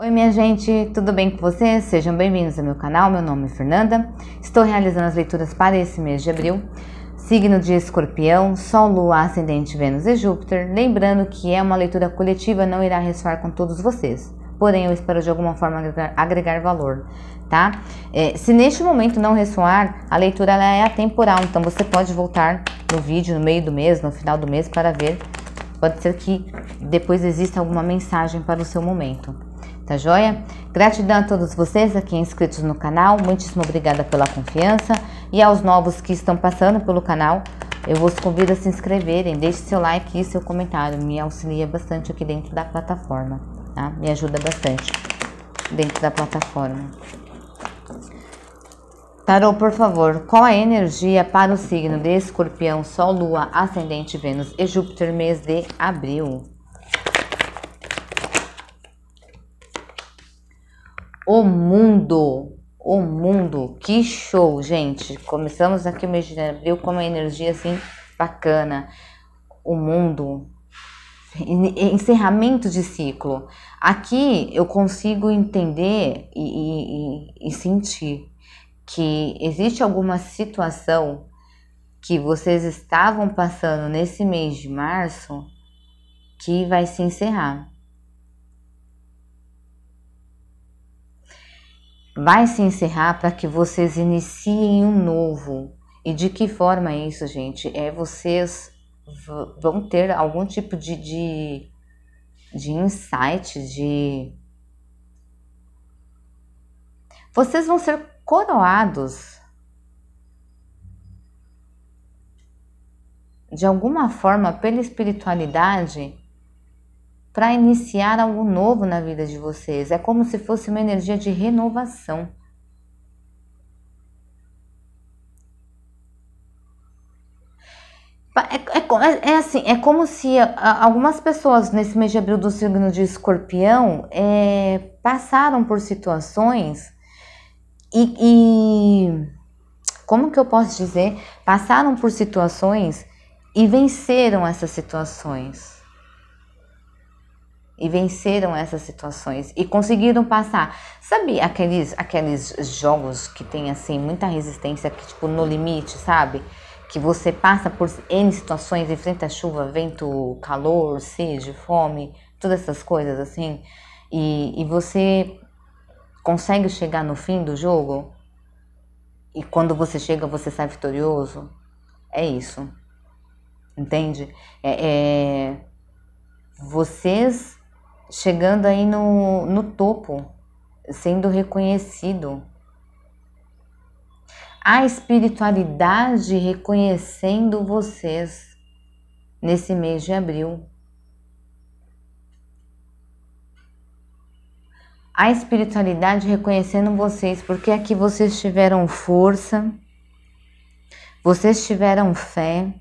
Oi, minha gente, tudo bem com vocês? Sejam bem-vindos ao meu canal. Meu nome é Fernanda. Estou realizando as leituras para esse mês de abril. Signo de Escorpião, Sol, Lua, Ascendente, Vênus e Júpiter. Lembrando que é uma leitura coletiva, não irá ressoar com todos vocês. Porém, eu espero de alguma forma agregar, agregar valor, tá? É, se neste momento não ressoar, a leitura ela é atemporal, então você pode voltar no vídeo no meio do mês, no final do mês, para ver. Pode ser que depois exista alguma mensagem para o seu momento tá joia? Gratidão a todos vocês aqui inscritos no canal, muitíssimo obrigada pela confiança e aos novos que estão passando pelo canal, eu vos convido a se inscreverem, deixe seu like e seu comentário, me auxilia bastante aqui dentro da plataforma, tá? Me ajuda bastante dentro da plataforma. Tarô, por favor, qual a energia para o signo de escorpião, sol, lua, ascendente, Vênus e Júpiter, mês de abril? O mundo. O mundo. Que show, gente. Começamos aqui o mês de abril com uma energia assim bacana. O mundo. Encerramento de ciclo. Aqui eu consigo entender e, e, e sentir que existe alguma situação que vocês estavam passando nesse mês de março que vai se encerrar. vai se encerrar para que vocês iniciem um novo. E de que forma é isso, gente? É vocês vão ter algum tipo de, de, de insight, de. Vocês vão ser coroados de alguma forma pela espiritualidade para iniciar algo novo na vida de vocês. É como se fosse uma energia de renovação. É, é, é, é, assim, é como se algumas pessoas nesse mês de abril do signo de escorpião é, passaram por situações e, e, como que eu posso dizer? Passaram por situações e venceram essas situações e venceram essas situações e conseguiram passar. Sabe aqueles, aqueles jogos que tem assim muita resistência, que tipo no limite, sabe? Que você passa por N situações, enfrenta chuva, vento, calor, sede, fome, todas essas coisas assim, e, e você consegue chegar no fim do jogo e quando você chega você sai vitorioso. É isso. Entende? é, é... vocês chegando aí no, no topo, sendo reconhecido. A espiritualidade reconhecendo vocês nesse mês de abril. A espiritualidade reconhecendo vocês, porque aqui vocês tiveram força, vocês tiveram fé,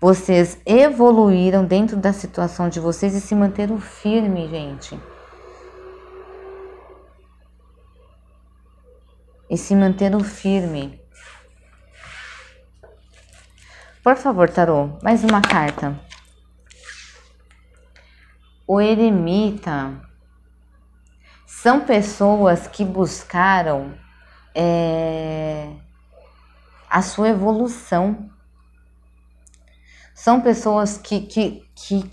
vocês evoluíram dentro da situação de vocês e se manteram firme, gente. E se manteram firme. Por favor, Tarô, mais uma carta. O eremita são pessoas que buscaram é, a sua evolução são pessoas que, que, que,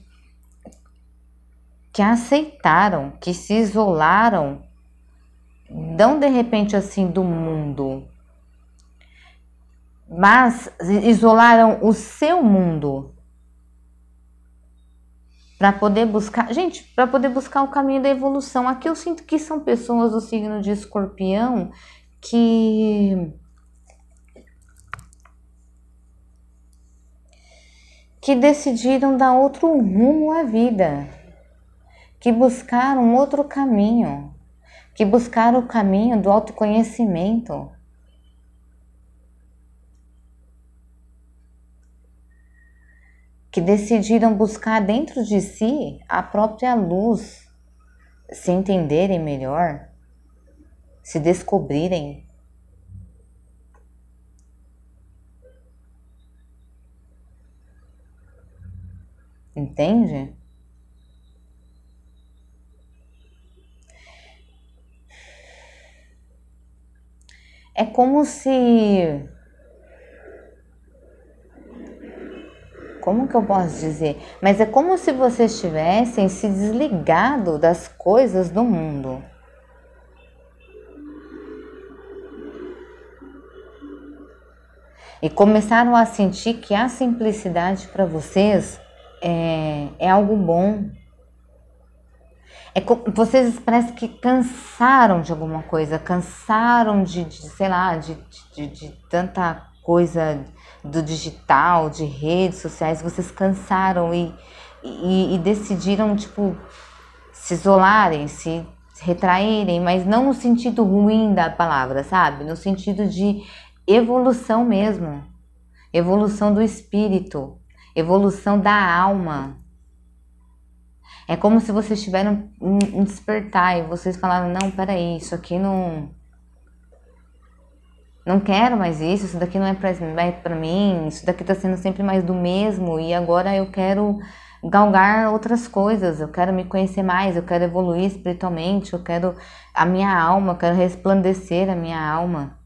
que aceitaram, que se isolaram, não de repente assim do mundo, mas isolaram o seu mundo para poder buscar, gente, para poder buscar o caminho da evolução. Aqui eu sinto que são pessoas do signo de Escorpião que que decidiram dar outro rumo à vida, que buscaram outro caminho, que buscaram o caminho do autoconhecimento. Que decidiram buscar dentro de si a própria luz, se entenderem melhor, se descobrirem Entende? É como se. Como que eu posso dizer? Mas é como se vocês tivessem se desligado das coisas do mundo. E começaram a sentir que a simplicidade para vocês é, é algo bom. É, vocês parece que cansaram de alguma coisa, cansaram de, de sei lá, de, de, de tanta coisa do digital, de redes sociais, vocês cansaram e, e, e, decidiram, tipo, se isolarem, se retraírem, mas não no sentido ruim da palavra, sabe? No sentido de evolução mesmo, evolução do espírito evolução da alma. É como se vocês tiveram um, despertar e vocês falaram, não, peraí, isso aqui não. Não quero mais isso, isso daqui não é pra, é mim, isso daqui tá sendo sempre mais do mesmo, e agora eu quero galgar outras coisas, eu quero me conhecer mais, eu quero evoluir espiritualmente, eu quero a minha alma, eu quero resplandecer a minha alma.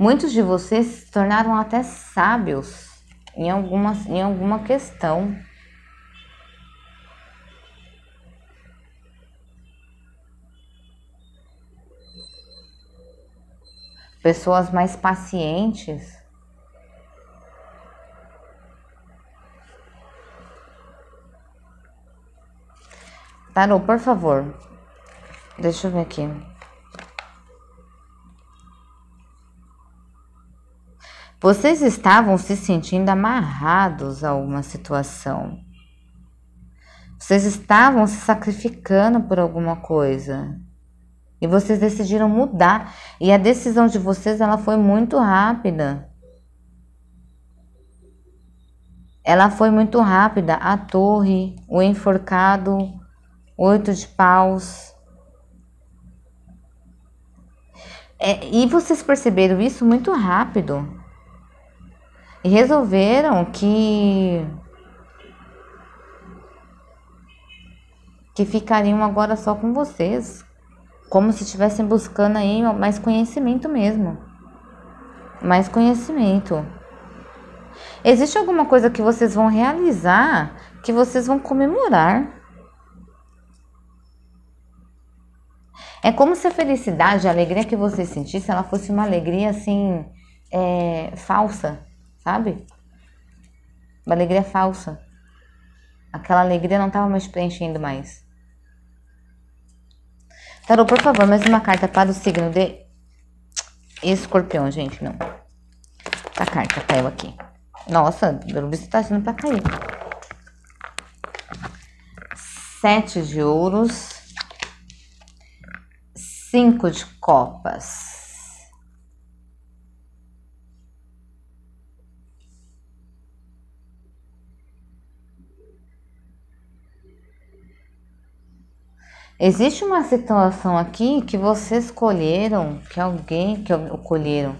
Muitos de vocês se tornaram até sábios em, algumas, em alguma questão. Pessoas mais pacientes. Tarô, por favor. Deixa eu ver aqui. Vocês estavam se sentindo amarrados a alguma situação. Vocês estavam se sacrificando por alguma coisa. E vocês decidiram mudar. E a decisão de vocês ela foi muito rápida. Ela foi muito rápida. A torre, o enforcado, oito de paus. É, e vocês perceberam isso muito rápido resolveram que que ficariam agora só com vocês, como se estivessem buscando aí mais conhecimento mesmo. Mais conhecimento. Existe alguma coisa que vocês vão realizar, que vocês vão comemorar? É como se a felicidade, a alegria que você sentisse, ela fosse uma alegria assim, é, falsa sabe? Uma alegria falsa. Aquela alegria não estava mais preenchendo mais. Tarô, por favor, mais uma carta para o signo de escorpião, gente, não. a tá, carta, caiu aqui. Nossa, o visto está agindo para cair. Sete de ouros. Cinco de copas. Existe uma situação aqui que vocês colheram, que alguém que colheram,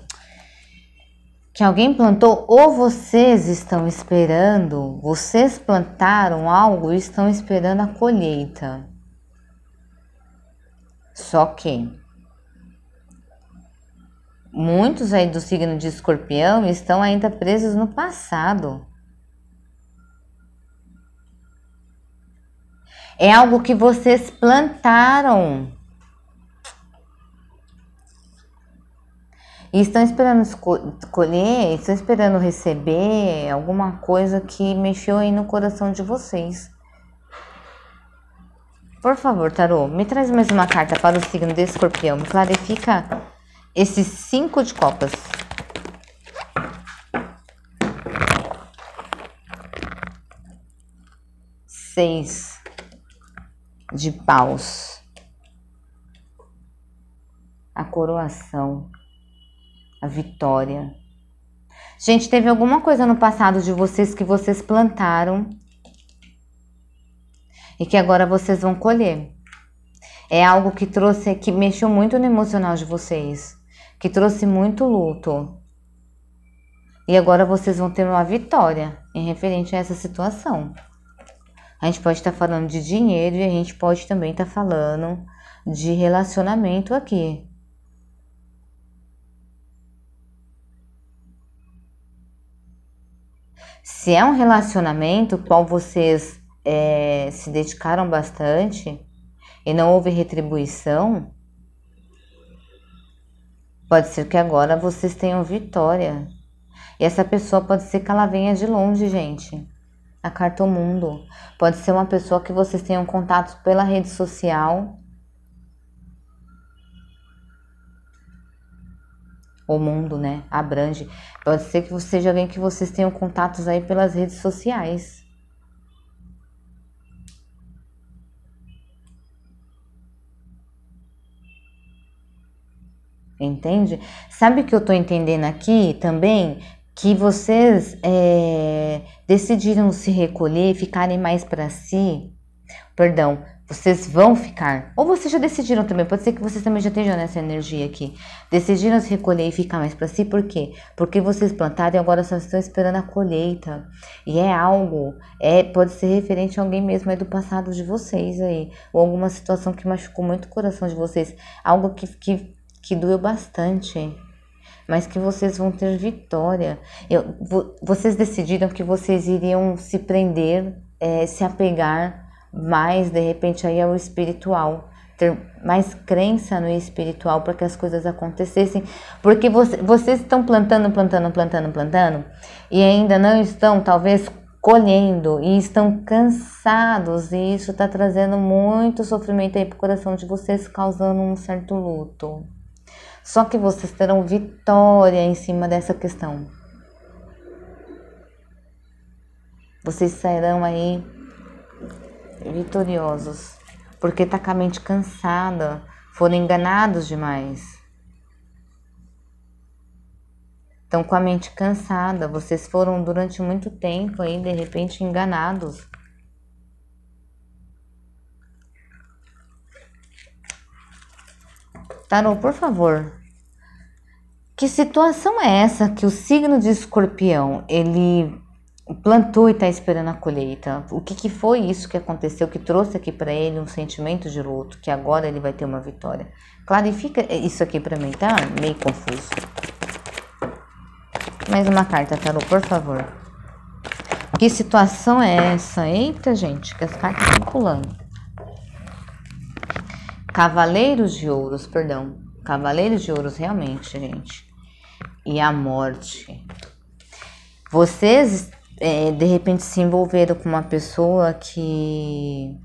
que alguém plantou ou vocês estão esperando, vocês plantaram algo e estão esperando a colheita. Só que muitos aí do signo de escorpião estão ainda presos no passado. É algo que vocês plantaram. E estão esperando escolher, estão esperando receber alguma coisa que mexeu aí no coração de vocês. Por favor, Tarô, me traz mais uma carta para o signo de escorpião. Me clarifica esses cinco de copas. Seis de paus, a coroação, a vitória. Gente, teve alguma coisa no passado de vocês que vocês plantaram e que agora vocês vão colher. É algo que trouxe, que mexeu muito no emocional de vocês, que trouxe muito luto. E agora vocês vão ter uma vitória em referente a essa situação. A gente pode estar tá falando de dinheiro e a gente pode também estar tá falando de relacionamento aqui. Se é um relacionamento qual vocês é, se dedicaram bastante e não houve retribuição, pode ser que agora vocês tenham vitória. E essa pessoa pode ser que ela venha de longe, gente a cartomundo. Pode ser uma pessoa que vocês tenham contato pela rede social. O mundo, né? Abrange. Pode ser que você seja alguém que vocês tenham contatos aí pelas redes sociais. Entende? Sabe o que eu tô entendendo aqui também? que vocês é, decidiram se recolher, ficarem mais para si, perdão, vocês vão ficar. Ou vocês já decidiram também, pode ser que vocês também já estejam nessa energia aqui. Decidiram se recolher e ficar mais para si, por quê? Porque vocês plantaram e agora só estão esperando a colheita. E é algo, é pode ser referente a alguém mesmo aí é do passado de vocês aí, ou alguma situação que machucou muito o coração de vocês, algo que, que, que doeu bastante mas que vocês vão ter vitória. Eu, vocês decidiram que vocês iriam se prender, é, se apegar mais de repente aí ao espiritual, ter mais crença no espiritual para que as coisas acontecessem, porque você, vocês estão plantando, plantando, plantando, plantando e ainda não estão talvez colhendo e estão cansados e isso está trazendo muito sofrimento aí para o coração de vocês, causando um certo luto. Só que vocês terão vitória em cima dessa questão. Vocês sairão aí vitoriosos, porque tá com a mente cansada, foram enganados demais. Estão com a mente cansada, vocês foram durante muito tempo aí, de repente, enganados. Tarô, por favor, que situação é essa que o signo de escorpião, ele plantou e está esperando a colheita? O que, que foi isso que aconteceu que trouxe aqui para ele um sentimento de luto, que agora ele vai ter uma vitória? Clarifica isso aqui para mim, tá? Meio confuso. Mais uma carta, Tarô, por favor. Que situação é essa? Eita, gente, que as cartas estão pulando. Cavaleiros de Ouros, perdão. Cavaleiros de Ouros, realmente, gente e a morte. Vocês é, de repente se envolveram com uma pessoa que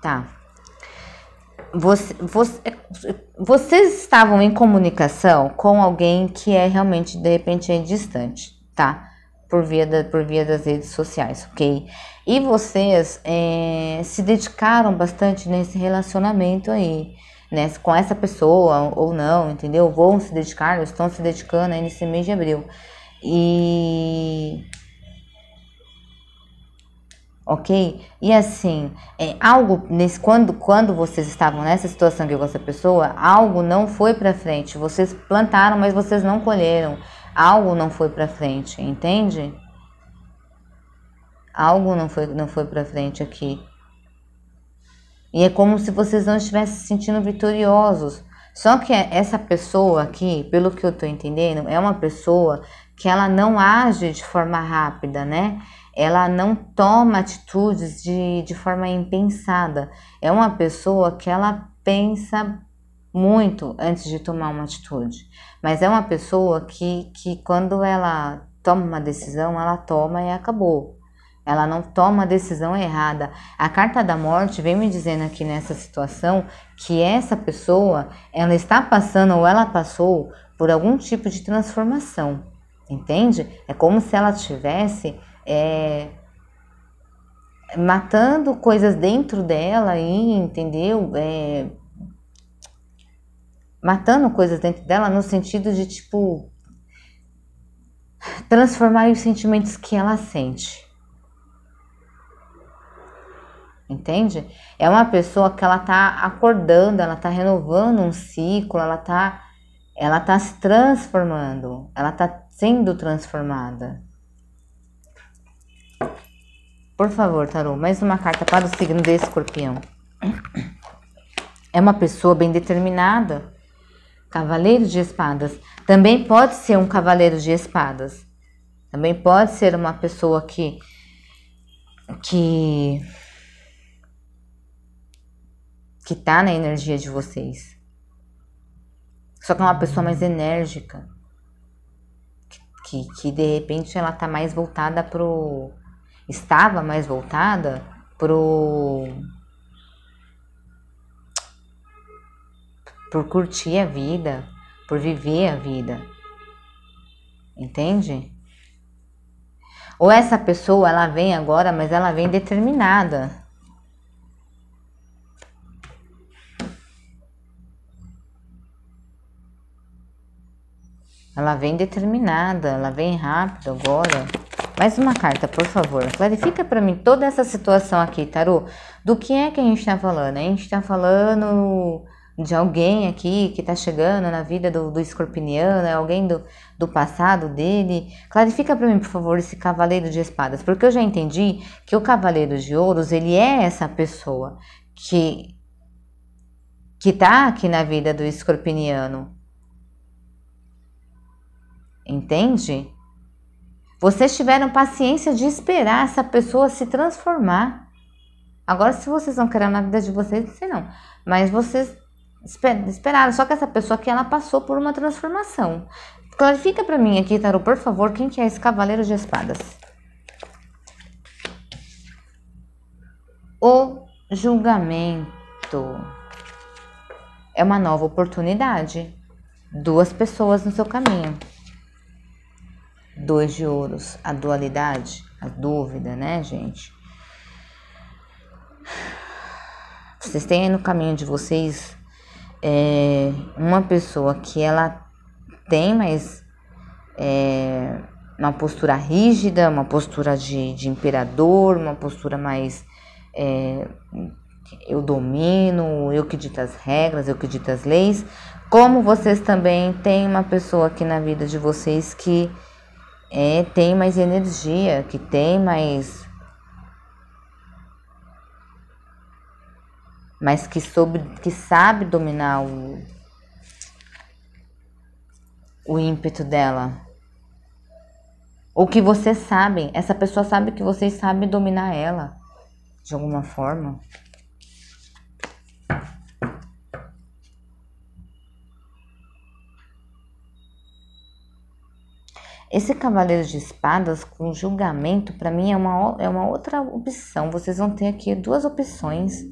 Tá. Você, você, vocês estavam em comunicação com alguém que é realmente, de repente, é distante, tá? por via, da, por via das redes sociais, ok? E vocês é, se dedicaram bastante nesse relacionamento aí, né? Com essa pessoa ou não, entendeu? Vão se dedicar, estão se dedicando aí nesse mês de abril. E. Ok? E assim, é, algo nesse quando quando vocês estavam nessa situação com essa pessoa, algo não foi para frente. Vocês plantaram, mas vocês não colheram algo não foi para frente, entende? Algo não foi, não foi para frente aqui. E é como se vocês não estivessem se sentindo vitoriosos. Só que é, essa pessoa aqui, pelo que eu estou entendendo, é uma pessoa que ela não age de forma rápida, né? Ela não toma atitudes de, de forma impensada. É uma pessoa que ela pensa muito antes de tomar uma atitude. Mas é uma pessoa que, que quando ela toma uma decisão, ela toma e acabou. Ela não toma a decisão errada. A carta da morte vem me dizendo aqui nessa situação que essa pessoa, ela está passando ou ela passou por algum tipo de transformação, entende? É como se ela tivesse é, matando coisas dentro dela e, entendeu? É, matando coisas dentro dela no sentido de tipo transformar os sentimentos que ela sente. Entende? É uma pessoa que ela tá acordando, ela tá renovando um ciclo, ela tá ela tá se transformando, ela tá sendo transformada. Por favor, Tarô, mais uma carta para o signo de escorpião. É uma pessoa bem determinada, Cavaleiro de espadas também pode ser um cavaleiro de espadas. Também pode ser uma pessoa que que que tá na energia de vocês. Só que é uma pessoa mais enérgica. Que, que de repente ela tá mais voltada pro estava mais voltada pro por curtir a vida, por viver a vida. Entende? Ou essa pessoa ela vem agora, mas ela vem determinada. Ela vem determinada, ela vem rápido agora. Mais uma carta, por favor. Clarifica para mim toda essa situação aqui, Tarô. Do que é que a gente está falando? A gente está falando de alguém aqui que está chegando na vida do, do é alguém do, do passado dele. Clarifica para mim, por favor, esse cavaleiro de espadas, porque eu já entendi que o cavaleiro de ouros, ele é essa pessoa que que tá aqui na vida do escorpiniano. Entende? Vocês tiveram paciência de esperar essa pessoa se transformar. Agora, se vocês não querer na vida de vocês, não sei não. Mas vocês Desesperada. Só que essa pessoa aqui, ela passou por uma transformação. Clarifica para mim aqui, Tarô, por favor, quem que é esse Cavaleiro de Espadas? O julgamento. É uma nova oportunidade. Duas pessoas no seu caminho. Dois de ouros. A dualidade, a dúvida, né, gente? Vocês têm aí no caminho de vocês é, uma pessoa que ela tem mais é, uma postura rígida, uma postura de, de imperador, uma postura mais é, eu domino, eu que dito as regras, eu que dito as leis, como vocês também têm uma pessoa aqui na vida de vocês que é, tem mais energia, que tem mais mas que, soube, que sabe dominar o, o ímpeto dela. Ou que vocês sabem, essa pessoa sabe que vocês sabem dominar ela de alguma forma. Esse Cavaleiro de Espadas com julgamento, para mim, é uma, é uma outra opção. Vocês vão ter aqui duas opções.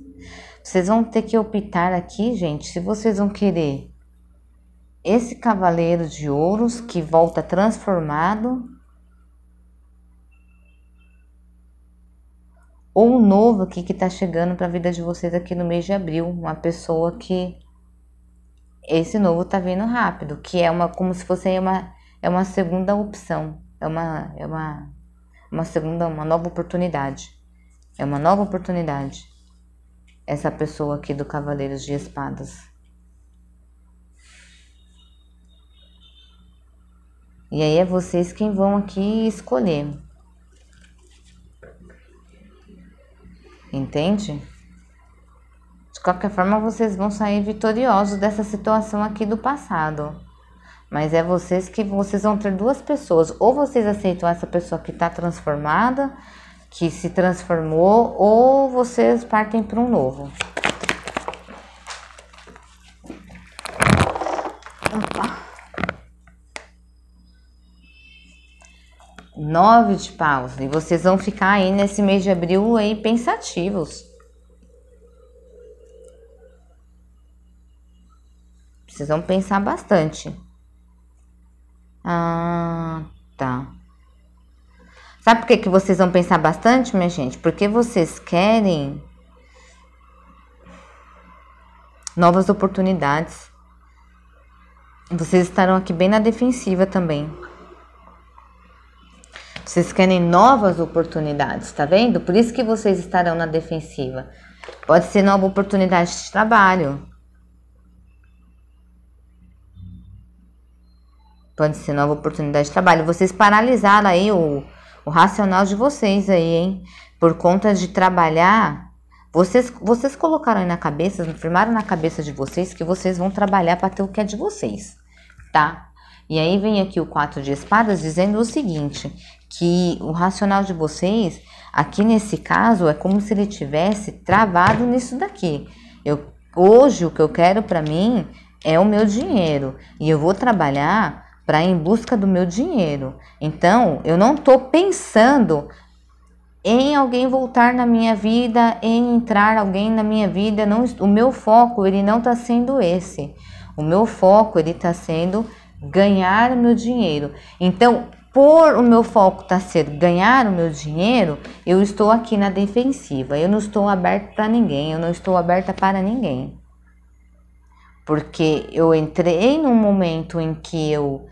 Vocês vão ter que optar aqui, gente, se vocês vão querer esse cavaleiro de ouros que volta transformado ou um novo aqui que tá chegando para a vida de vocês aqui no mês de abril, uma pessoa que esse novo tá vindo rápido, que é uma como se fosse uma é uma segunda opção, é uma é uma uma segunda, uma nova oportunidade. É uma nova oportunidade essa pessoa aqui do Cavaleiros de Espadas. E aí é vocês quem vão aqui escolher. Entende? De qualquer forma, vocês vão sair vitoriosos dessa situação aqui do passado. Mas é vocês que vocês vão ter duas pessoas. Ou vocês aceitam essa pessoa que está transformada, que se transformou ou vocês partem para um novo. Opa. Nove de paus. E vocês vão ficar aí nesse mês de abril aí pensativos. Vocês vão pensar bastante. Ah, tá. Sabe por que, que vocês vão pensar bastante, minha gente? Porque vocês querem novas oportunidades. Vocês estarão aqui bem na defensiva também. Vocês querem novas oportunidades, tá vendo? Por isso que vocês estarão na defensiva. Pode ser nova oportunidade de trabalho. Pode ser nova oportunidade de trabalho. Vocês paralisaram aí o o racional de vocês aí, hein? Por conta de trabalhar, vocês, vocês colocaram aí na cabeça, firmaram na cabeça de vocês que vocês vão trabalhar para ter o que é de vocês, tá? E aí vem aqui o 4 de espadas dizendo o seguinte, que o racional de vocês, aqui nesse caso, é como se ele tivesse travado nisso daqui. Eu, hoje o que eu quero para mim é o meu dinheiro e eu vou trabalhar para ir em busca do meu dinheiro. Então, eu não estou pensando em alguém voltar na minha vida, em entrar alguém na minha vida. Não, o meu foco ele não está sendo esse. O meu foco ele está sendo ganhar o meu dinheiro. Então, por o meu foco tá sendo ganhar o meu dinheiro, eu estou aqui na defensiva. Eu não estou aberto para ninguém. Eu não estou aberta para ninguém porque eu entrei num momento em que eu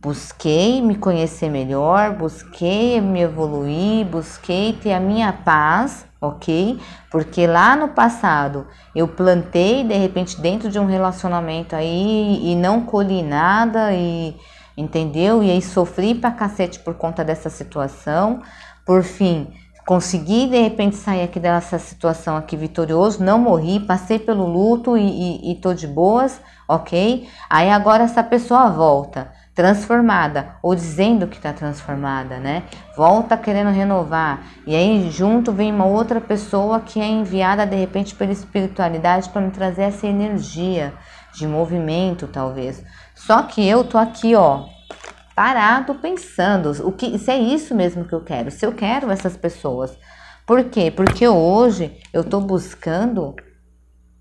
busquei me conhecer melhor, busquei me evoluir, busquei ter a minha paz, ok? Porque lá no passado eu plantei de repente dentro de um relacionamento aí e não colhi nada e entendeu? E aí sofri pra cacete por conta dessa situação. Por fim, consegui de repente sair aqui dessa situação aqui vitorioso, não morri, passei pelo luto e, e, e, tô de boas, ok? Aí agora essa pessoa volta transformada ou dizendo que está transformada, né? Volta querendo renovar e aí junto vem uma outra pessoa que é enviada de repente pela espiritualidade para me trazer essa energia de movimento, talvez. Só que eu tô aqui, ó, parado pensando o que se é isso mesmo que eu quero, se eu quero essas pessoas. Por quê? Porque hoje eu estou buscando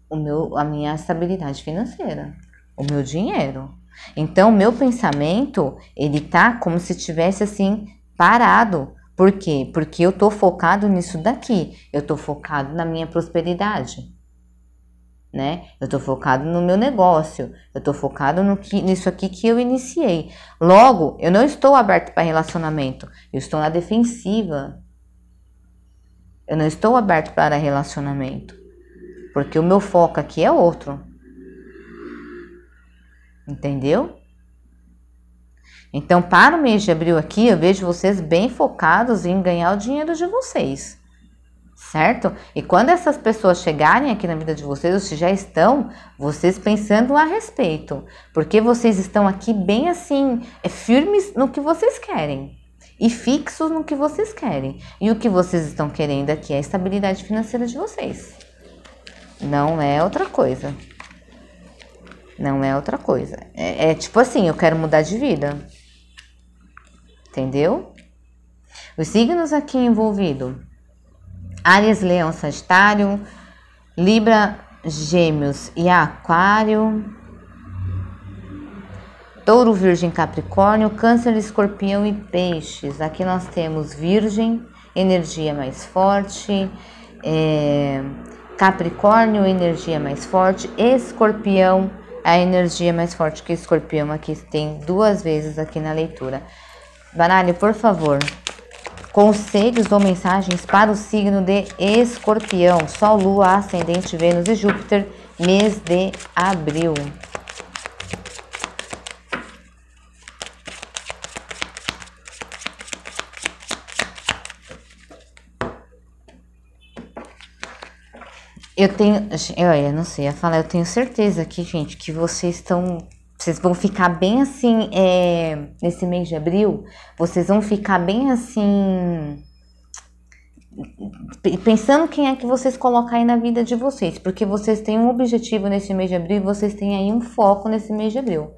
o meu, a minha estabilidade financeira, o meu dinheiro. Então, meu pensamento, ele tá como se tivesse assim parado. Por quê? Porque eu estou focado nisso daqui. Eu estou focado na minha prosperidade né? Eu estou focado no meu negócio, eu estou focado no que, nisso aqui que eu iniciei. Logo, eu não estou aberto para relacionamento, eu estou na defensiva. Eu não estou aberto para relacionamento, porque o meu foco aqui é outro. Entendeu? Então, para o mês de abril aqui, eu vejo vocês bem focados em ganhar o dinheiro de vocês certo? E quando essas pessoas chegarem aqui na vida de vocês, vocês já estão, vocês pensando a respeito, porque vocês estão aqui bem assim, é firmes no que vocês querem e fixos no que vocês querem. E o que vocês estão querendo aqui é a estabilidade financeira de vocês. Não é outra coisa. Não é outra coisa. É, é tipo assim, eu quero mudar de vida. Entendeu? Os signos aqui envolvidos Ares, Leão, Sagitário, Libra, Gêmeos e Aquário, Touro, Virgem, Capricórnio, Câncer, Escorpião e Peixes. Aqui nós temos Virgem, energia mais forte, é, Capricórnio, energia mais forte, Escorpião, a energia mais forte que Escorpião aqui tem duas vezes aqui na leitura. Baralho, por favor conselhos ou mensagens para o signo de Escorpião, Sol, Lua, Ascendente, Vênus e Júpiter, mês de abril. Eu tenho, eu não sei, ia falar, eu tenho certeza aqui, gente, que vocês estão vocês vão ficar bem assim, é, nesse mês de abril, vocês vão ficar bem assim. Pensando quem é que vocês colocam aí na vida de vocês, porque vocês têm um objetivo nesse mês de abril e vocês têm aí um foco nesse mês de abril,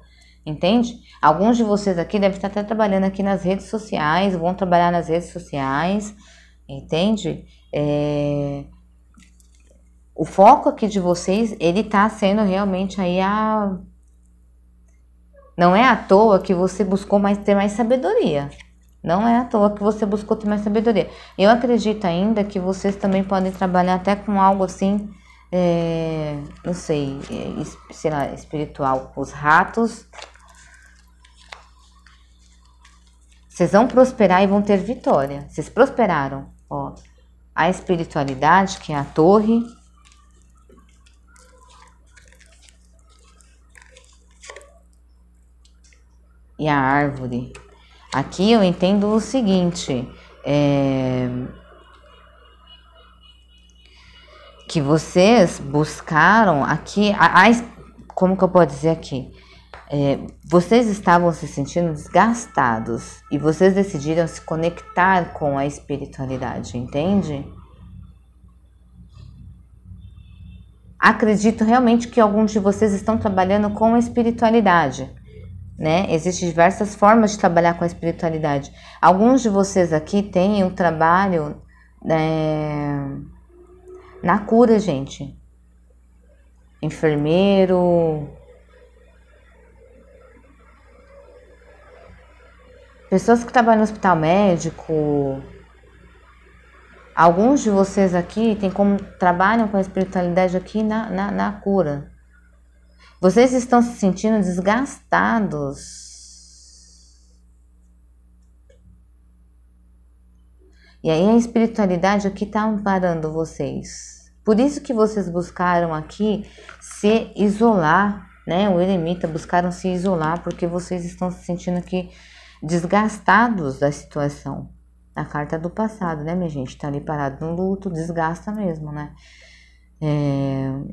entende? Alguns de vocês aqui devem estar até trabalhando aqui nas redes sociais, vão trabalhar nas redes sociais, entende? É, o foco aqui de vocês, ele tá sendo realmente aí a não é à toa que você buscou mais, ter mais sabedoria. Não é à toa que você buscou ter mais sabedoria. Eu acredito ainda que vocês também podem trabalhar até com algo assim, é, não sei, é, sei lá, espiritual. Os ratos. Vocês vão prosperar e vão ter vitória. Vocês prosperaram. Ó, a espiritualidade, que é a torre, e a árvore. Aqui eu entendo o seguinte: é, que vocês buscaram aqui, a, a, como que eu posso dizer aqui? É, vocês estavam se sentindo desgastados e vocês decidiram se conectar com a espiritualidade, entende? Acredito realmente que alguns de vocês estão trabalhando com a espiritualidade né? Existem diversas formas de trabalhar com a espiritualidade. Alguns de vocês aqui têm um trabalho é, na cura, gente. Enfermeiro. Pessoas que trabalham no hospital médico. Alguns de vocês aqui tem como trabalham com a espiritualidade aqui na, na, na cura. Vocês estão se sentindo desgastados. E aí a espiritualidade, o que está amparando vocês? Por isso que vocês buscaram aqui se isolar, né? O eremita buscaram se isolar porque vocês estão se sentindo aqui desgastados da situação. A carta do passado, né, minha gente? Tá ali parado no luto, desgasta mesmo, né? É,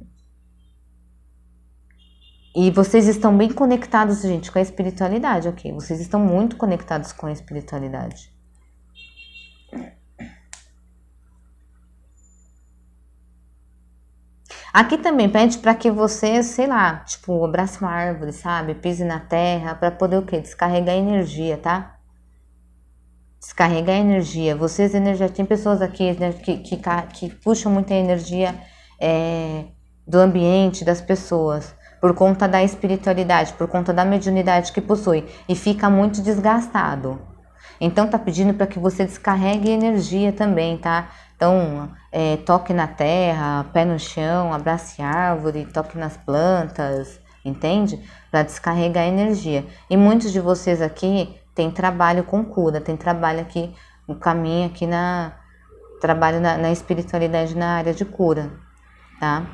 e vocês estão bem conectados, gente, com a espiritualidade, ok? Vocês estão muito conectados com a espiritualidade. Aqui também pede para que você, sei lá, tipo, abrace uma árvore, sabe? Pise na terra para poder o quê? Descarregar energia, tá? Descarregar energia. Vocês energia, tem pessoas aqui né, que, que, que puxam muita energia é, do ambiente, das pessoas por conta da espiritualidade, por conta da mediunidade que possui e fica muito desgastado. Então tá pedindo para que você descarregue energia também, tá? Então é, toque na terra, pé no chão, abrace árvore, toque nas plantas, entende? Para descarregar energia. E muitos de vocês aqui tem trabalho com cura, tem trabalho aqui, o um caminho aqui na trabalho na, na espiritualidade na área de cura, tá?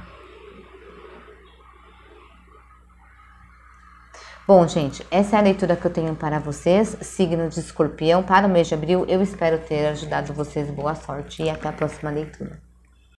Bom, gente, essa é a leitura que eu tenho para vocês, signo de escorpião, para o mês de abril. Eu espero ter ajudado vocês. Boa sorte e até a próxima leitura.